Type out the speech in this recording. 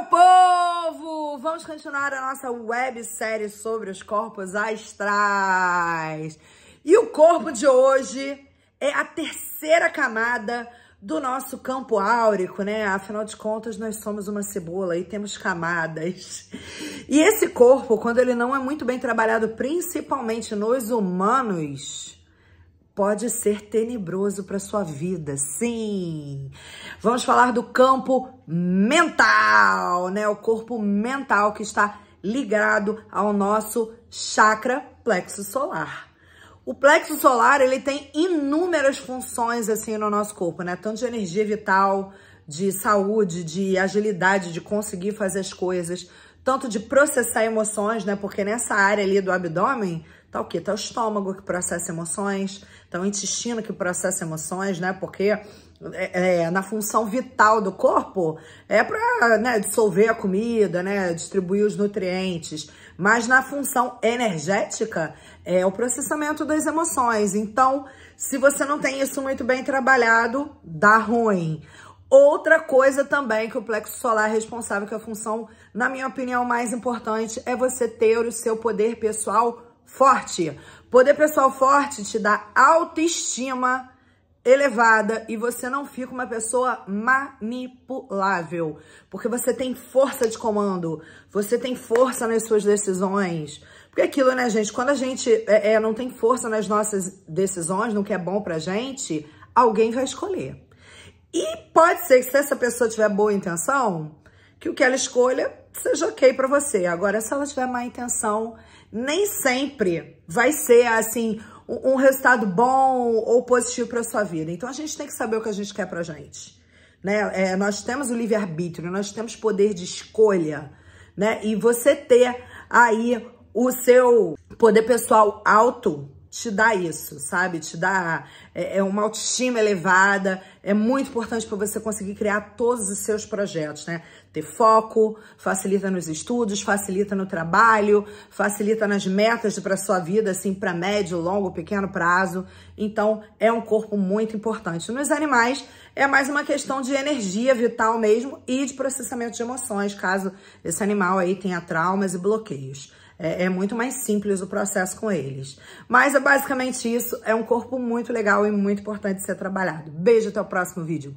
meu povo! Vamos continuar a nossa websérie sobre os corpos astrais. E o corpo de hoje é a terceira camada do nosso campo áurico, né? Afinal de contas, nós somos uma cebola e temos camadas. E esse corpo, quando ele não é muito bem trabalhado, principalmente nos humanos, pode ser tenebroso para sua vida. Sim. Vamos falar do campo mental, né? O corpo mental que está ligado ao nosso chakra plexo solar. O plexo solar, ele tem inúmeras funções assim no nosso corpo, né? Tanto de energia vital, de saúde, de agilidade, de conseguir fazer as coisas, tanto de processar emoções, né? Porque nessa área ali do abdômen Tá o quê? Tá o estômago que processa emoções, tá o intestino que processa emoções, né? Porque é, é, na função vital do corpo é para né, dissolver a comida, né, distribuir os nutrientes, mas na função energética é o processamento das emoções. Então, se você não tem isso muito bem trabalhado, dá ruim. Outra coisa também que o plexo solar é responsável, que é a função, na minha opinião, mais importante, é você ter o seu poder pessoal forte. Poder pessoal forte te dá autoestima elevada e você não fica uma pessoa manipulável, porque você tem força de comando, você tem força nas suas decisões. Porque é aquilo, né, gente, quando a gente é, é, não tem força nas nossas decisões, no que é bom pra gente, alguém vai escolher. E pode ser que se essa pessoa tiver boa intenção, que o que ela escolha seja ok para você. Agora, se ela tiver má intenção, nem sempre vai ser assim um resultado bom ou positivo para sua vida. Então a gente tem que saber o que a gente quer para gente, né? É, nós temos o livre arbítrio, nós temos poder de escolha, né? E você ter aí o seu poder pessoal alto te dá isso, sabe? Te dá é, é uma autoestima elevada. É muito importante para você conseguir criar todos os seus projetos, né? Ter foco, facilita nos estudos, facilita no trabalho, facilita nas metas para sua vida, assim, para médio, longo, pequeno prazo. Então, é um corpo muito importante. Nos animais, é mais uma questão de energia vital mesmo e de processamento de emoções, caso esse animal aí tenha traumas e bloqueios. É, é, muito mais simples o processo com eles. Mas é basicamente isso. É um corpo muito legal e muito importante ser trabalhado. Beijo, até o próximo vídeo.